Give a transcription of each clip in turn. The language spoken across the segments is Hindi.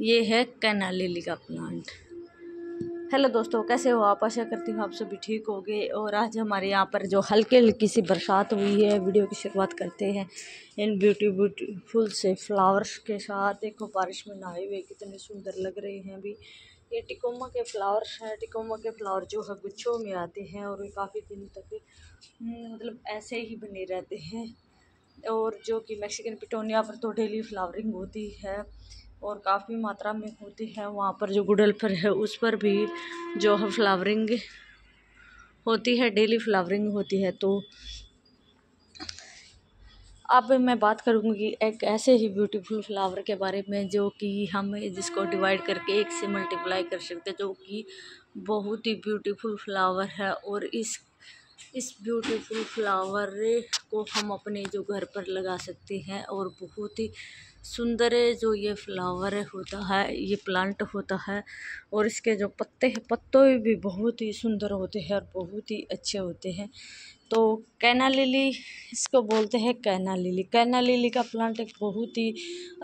ये है कैना लिली का प्लांट हेलो दोस्तों कैसे हो आप आशा करती हूँ आप सभी ठीक हो गए और आज हमारे यहाँ पर जो हल्की हल्की सी बरसात हुई है वीडियो की शुरुआत करते हैं इन ब्यूटी ब्यूटीफुल से फ्लावर्स के साथ देखो बारिश में नहाए हुए कितने सुंदर लग रहे हैं अभी ये टिकोमा के फ्लावर्स हैं टिकोमा के फ्लावर जो है गुच्छों में आते हैं और वे काफ़ी दिन तक हम्म, मतलब ऐसे ही बने रहते हैं और जो कि मैक्सिकन पिटोनिया पर तो डेली फ्लावरिंग होती है और काफ़ी मात्रा में होती है वहाँ पर जो गुड़ल पर है उस पर भी जो है फ्लावरिंग होती है डेली फ्लावरिंग होती है तो अब मैं बात करूँगी एक ऐसे ही ब्यूटीफुल फ्लावर के बारे में जो कि हम जिसको डिवाइड करके एक से मल्टीप्लाई कर सकते हैं जो कि बहुत ही ब्यूटीफुल फ्लावर है और इस इस ब्यूटीफुल फ्लावर को हम अपने जो घर पर लगा सकते हैं और बहुत ही सुंदर जो ये फ्लावर होता है ये प्लांट होता है और इसके जो पत्ते हैं पत्ते भी बहुत ही सुंदर होते हैं और बहुत ही अच्छे होते हैं तो कैना लिली इसको बोलते हैं कैना लिली कैना लिली का प्लांट एक बहुत ही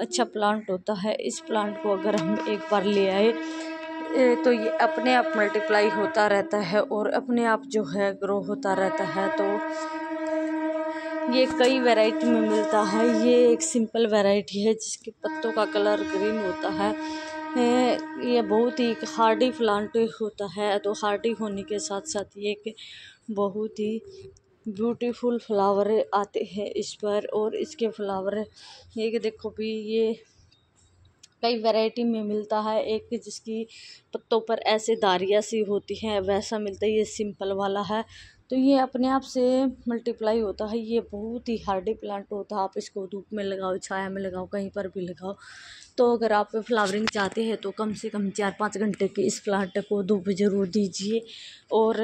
अच्छा प्लांट होता है इस प्लांट को अगर हम एक बार ले आए तो ये अपने आप मल्टीप्लाई होता रहता है और अपने आप जो है ग्रो होता रहता है तो ये कई वैरायटी में मिलता है ये एक सिंपल वैरायटी है जिसके पत्तों का कलर ग्रीन होता है ये बहुत ही हार्डी प्लांट होता है तो हार्डी होने के साथ साथ ये एक बहुत ही ब्यूटीफुल फ्लावर आते हैं इस पर और इसके फ्लावर ये देखो भी ये कई वैरायटी में मिलता है एक जिसकी पत्तों पर ऐसे दारिया सी होती हैं वैसा मिलता है ये सिंपल वाला है तो ये अपने आप से मल्टीप्लाई होता है ये बहुत ही हार्डी प्लांट होता है आप इसको धूप में लगाओ छाया में लगाओ कहीं पर भी लगाओ तो अगर आप फ्लावरिंग चाहते हैं तो कम से कम चार पाँच घंटे के इस प्लांट को धूप ज़रूर दीजिए और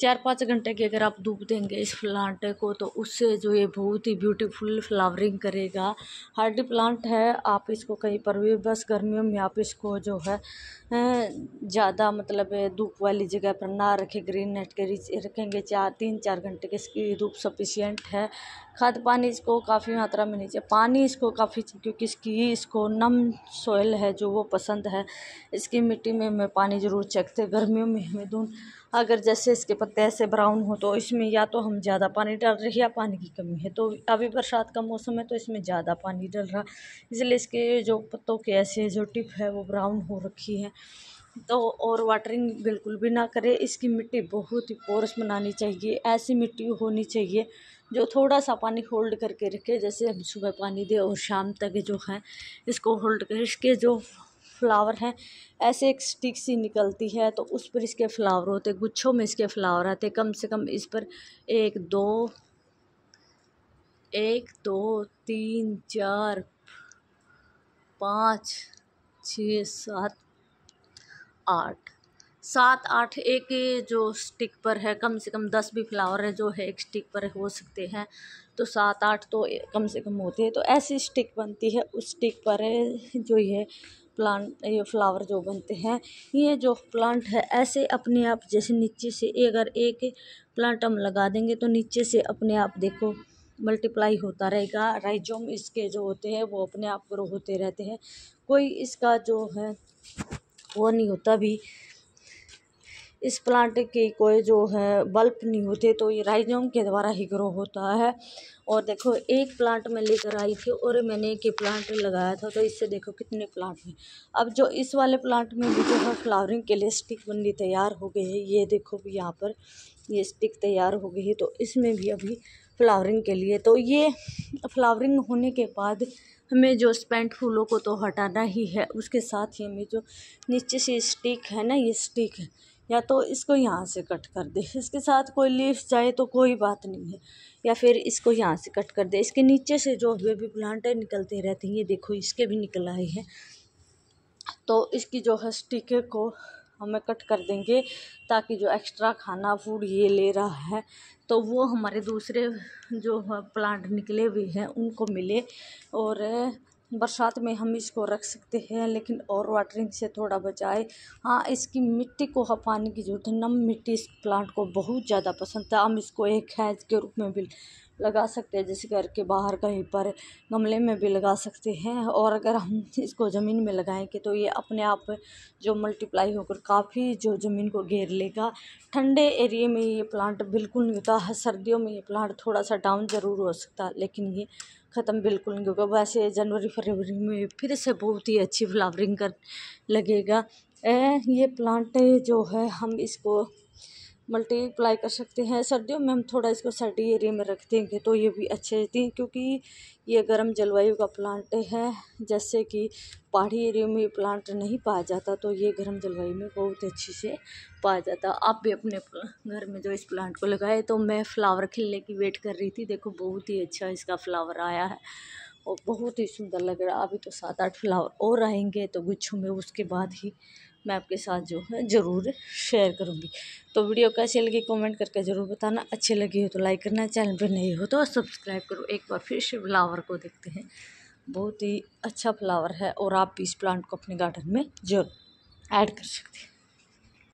चार पाँच घंटे की अगर आप धूप देंगे इस प्लांट को तो उससे जो ये बहुत ही ब्यूटीफुल फ्लावरिंग करेगा हार्डी प्लांट है आप इसको कहीं पर भी बस गर्मियों में आप इसको जो है ज़्यादा मतलब धूप वाली जगह पर ना रखें ग्रीन नेट के रखेंगे चार तीन चार घंटे के इसकी धूप सफिशियंट है खाद पानी इसको काफ़ी मात्रा में नीचे पानी इसको काफ़ी क्योंकि इसकी इसको नम सोयल है जो वो पसंद है इसकी मिट्टी में मैं पानी ज़रूर चखते गर्मियों में हमें दून अगर जैसे इसके पत्ते ऐसे ब्राउन हो तो इसमें या तो हम ज़्यादा पानी डाल रहे या पानी की कमी है तो अभी बरसात का मौसम है तो इसमें ज़्यादा पानी डल रहा इसलिए इसके जो पत्तों के ऐसे जो टिप है वो ब्राउन हो रखी है तो और वाटरिंग बिल्कुल भी ना करें इसकी मिट्टी बहुत ही पोरस बनानी चाहिए ऐसी मिट्टी होनी चाहिए जो थोड़ा सा पानी होल्ड करके रखे जैसे हम सुबह पानी दें और शाम तक जो है इसको होल्ड कर इसके जो फ्लावर हैं ऐसे एक स्टिक सी निकलती है तो उस पर इसके फ्लावर होते गुच्छों में इसके फ्लावर आते कम से कम इस पर एक दो एक दो तीन चार पाँच छ सात आठ सात आठ एक जो स्टिक पर है कम से कम दस भी फ्लावर है जो है एक स्टिक पर हो सकते हैं तो सात आठ तो कम से कम होते हैं तो ऐसी स्टिक बनती है उस स्टिक पर जो ये प्लांट ये फ्लावर जो बनते हैं ये जो प्लांट है ऐसे अपने आप जैसे नीचे से अगर एक प्लांट हम लगा देंगे तो नीचे से अपने आप देखो मल्टीप्लाई होता रहेगा राइजोम इसके जो होते हैं वो अपने आप ग्रो होते रहते हैं कोई इसका जो है वो नहीं होता भी इस प्लांट की कोई जो है बल्ब नहीं होते तो ये राइजोम के द्वारा ही ग्रो होता है और देखो एक प्लांट मैं लेकर आई थी और मैंने एक प्लांट लगाया था तो इससे देखो कितने प्लांट हैं अब जो इस वाले प्लांट में भी जो है फ्लावरिंग के लिए स्टिक बननी तैयार हो गई है ये देखो भी यहाँ पर ये स्टिक तैयार हो गई है तो इसमें भी अभी फ्लावरिंग के लिए तो ये फ्लावरिंग होने के बाद हमें जो स्पेंट फूलों को तो हटाना ही है उसके साथ ही हमें जो नीचे से स्टिक है ना ये स्टिक है या तो इसको यहाँ से कट कर दे इसके साथ कोई लीव्स जाए तो कोई बात नहीं है या फिर इसको यहाँ से कट कर दे इसके नीचे से जो बेबी प्लांट निकलते रहते हैं ये देखो इसके भी निकल आए हैं तो इसकी जो है स्टिके को हमें कट कर देंगे ताकि जो एक्स्ट्रा खाना फूड ये ले रहा है तो वो हमारे दूसरे जो प्लांट निकले हुए हैं उनको मिले और बरसात में हम इसको रख सकते हैं लेकिन और वाटरिंग से थोड़ा बचाए हाँ इसकी मिट्टी को हफाने की ज़रूरत है नम मिट्टी इस प्लांट को बहुत ज़्यादा पसंद है हम इसको एक हैज के रूप में भी लगा सकते हैं जैसे घर के बाहर कहीं पर गमले में भी लगा सकते हैं और अगर हम इसको ज़मीन में लगाएंगे तो ये अपने आप जो मल्टीप्लाई होकर काफ़ी जो ज़मीन को घेर लेगा ठंडे एरिए में ये प्लांट बिल्कुल नहीं होता है सर्दियों में ये प्लांट थोड़ा सा डाउन ज़रूर हो सकता है लेकिन ये ख़त्म बिल्कुल नहीं होगा वैसे जनवरी फरवरी में फिर से बहुत ही अच्छी फ्लावरिंग कर लगेगा ए, ये प्लांट जो है हम इसको मल्टीप्लाई कर सकते हैं सर्दियों में हम थोड़ा इसको सर्दी एरिया में रख देंगे तो ये भी अच्छे रहती हैं क्योंकि ये गर्म जलवायु का प्लांट है जैसे कि पहाड़ी एरिया में ये प्लांट नहीं पाया जाता तो ये गर्म जलवायु में बहुत अच्छी से पाया जाता आप भी अपने घर में जो इस प्लांट को लगाए तो मैं फ्लावर खिलने की वेट कर रही थी देखो बहुत ही अच्छा इसका फ्लावर आया है और बहुत ही सुंदर लग रहा अभी तो सात आठ फ्लावर और आएंगे तो गुच्छों में उसके बाद ही मैं आपके साथ जो है ज़रूर शेयर करूँगी तो वीडियो कैसी लगी कमेंट करके ज़रूर बताना अच्छी लगी हो तो लाइक करना चैनल पर नहीं हो तो सब्सक्राइब करो एक बार फिर से फ्लावर को देखते हैं बहुत ही अच्छा फ्लावर है और आप भी इस प्लांट को अपने गार्डन में जरूर ऐड कर सकते हैं